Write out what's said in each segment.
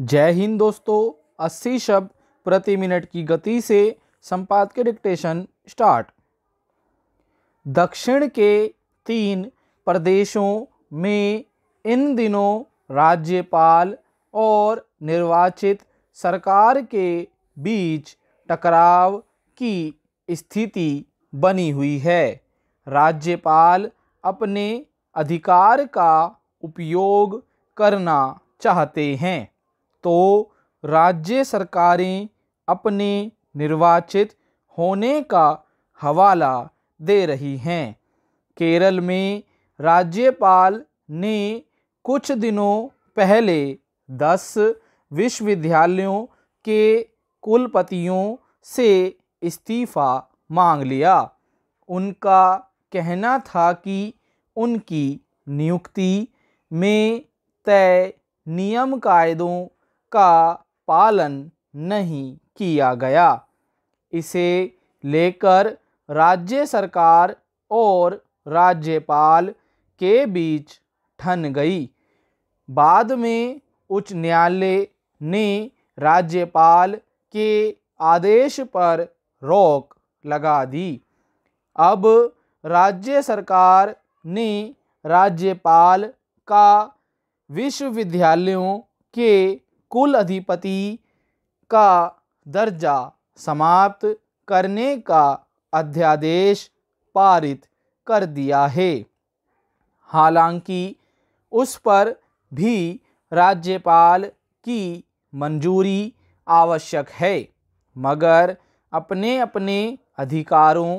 जय हिंद दोस्तों 80 शब्द प्रति मिनट की गति से संपाद के डिक्टेशन स्टार्ट दक्षिण के तीन प्रदेशों में इन दिनों राज्यपाल और निर्वाचित सरकार के बीच टकराव की स्थिति बनी हुई है राज्यपाल अपने अधिकार का उपयोग करना चाहते हैं तो राज्य सरकारें अपने निर्वाचित होने का हवाला दे रही हैं केरल में राज्यपाल ने कुछ दिनों पहले दस विश्वविद्यालयों के कुलपतियों से इस्तीफ़ा मांग लिया उनका कहना था कि उनकी नियुक्ति में तय नियम कायदों का पालन नहीं किया गया इसे लेकर राज्य सरकार और राज्यपाल के बीच ठन गई बाद में उच्च न्यायालय ने राज्यपाल के आदेश पर रोक लगा दी अब राज्य सरकार ने राज्यपाल का विश्वविद्यालयों के कुल अधिपति का दर्जा समाप्त करने का अध्यादेश पारित कर दिया है हालांकि उस पर भी राज्यपाल की मंजूरी आवश्यक है मगर अपने अपने अधिकारों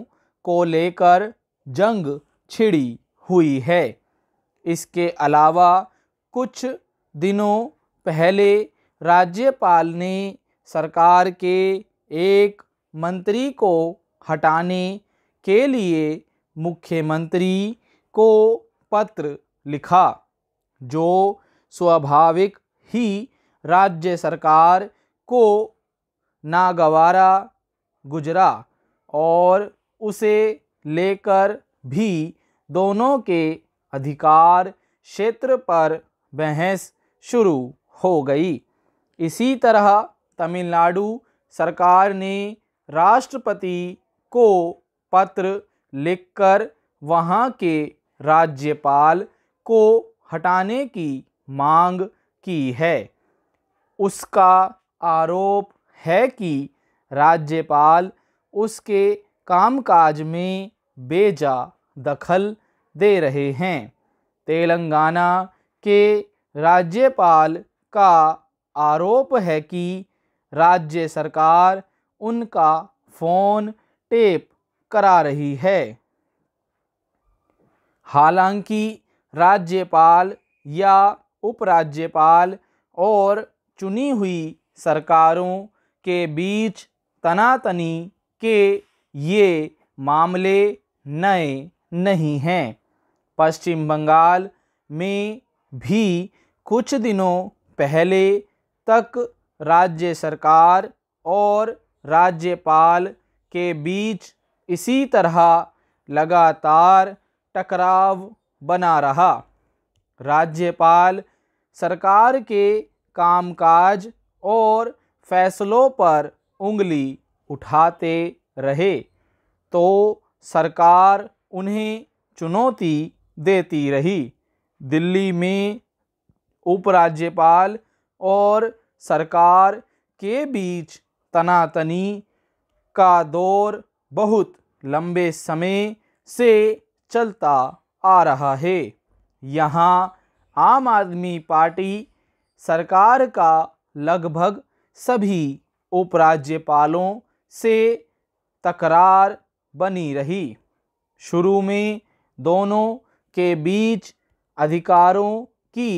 को लेकर जंग छिड़ी हुई है इसके अलावा कुछ दिनों पहले राज्यपाल ने सरकार के एक मंत्री को हटाने के लिए मुख्यमंत्री को पत्र लिखा जो स्वाभाविक ही राज्य सरकार को नागवारा गुजरा और उसे लेकर भी दोनों के अधिकार क्षेत्र पर बहस शुरू हो गई इसी तरह तमिलनाडु सरकार ने राष्ट्रपति को पत्र लिखकर वहाँ के राज्यपाल को हटाने की मांग की है उसका आरोप है कि राज्यपाल उसके कामकाज में बेजा दखल दे रहे हैं तेलंगाना के राज्यपाल का आरोप है कि राज्य सरकार उनका फ़ोन टेप करा रही है हालांकि राज्यपाल या उपराज्यपाल और चुनी हुई सरकारों के बीच तनातनी के ये मामले नए नहीं हैं पश्चिम बंगाल में भी कुछ दिनों पहले तक राज्य सरकार और राज्यपाल के बीच इसी तरह लगातार टकराव बना रहा राज्यपाल सरकार के कामकाज और फैसलों पर उंगली उठाते रहे तो सरकार उन्हें चुनौती देती रही दिल्ली में उपराज्यपाल और सरकार के बीच तनातनी का दौर बहुत लंबे समय से चलता आ रहा है यहाँ आम आदमी पार्टी सरकार का लगभग सभी उपराज्यपालों से तकरार बनी रही शुरू में दोनों के बीच अधिकारों की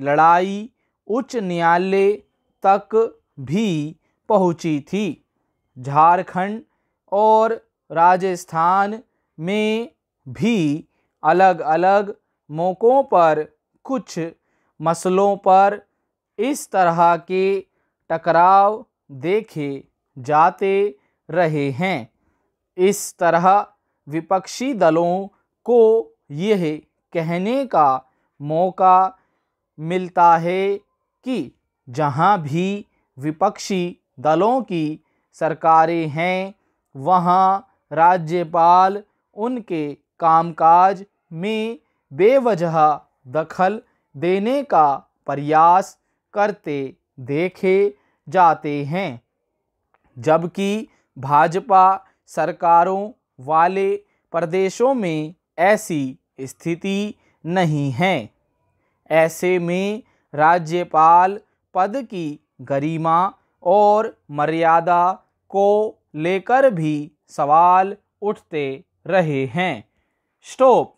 लड़ाई उच्च न्यायालय तक भी पहुंची थी झारखंड और राजस्थान में भी अलग अलग मौक़ों पर कुछ मसलों पर इस तरह के टकराव देखे जाते रहे हैं इस तरह विपक्षी दलों को यह कहने का मौका मिलता है कि जहां भी विपक्षी दलों की सरकारें हैं वहां राज्यपाल उनके कामकाज में बेवजह दखल देने का प्रयास करते देखे जाते हैं जबकि भाजपा सरकारों वाले प्रदेशों में ऐसी स्थिति नहीं है ऐसे में राज्यपाल पद की गरिमा और मर्यादा को लेकर भी सवाल उठते रहे हैं स्टॉप